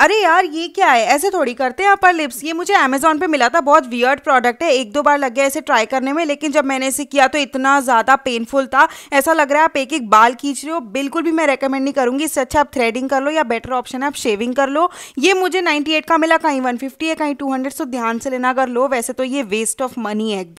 अरे यार ये क्या है ऐसे थोड़ी करते हैं अपर लिप्स ये मुझे अमेजोन पे मिला था बहुत वियर्ड प्रोडक्ट है एक दो बार लग गया इसे ट्राई करने में लेकिन जब मैंने इसे किया तो इतना ज़्यादा पेनफुल था ऐसा लग रहा है आप एक एक बाल खींच रहे हो बिल्कुल भी मैं रेकमेंड नहीं करूँगी इससे अच्छा आप थ्रेडिंग कर लो या बेटर ऑप्शन है आप शेविंग कर लो ये मुझे नाइन्टी का मिला कहीं वन है कहीं टू सो तो ध्यान से लेना अगर लो वैसे तो ये वेस्ट ऑफ मनी है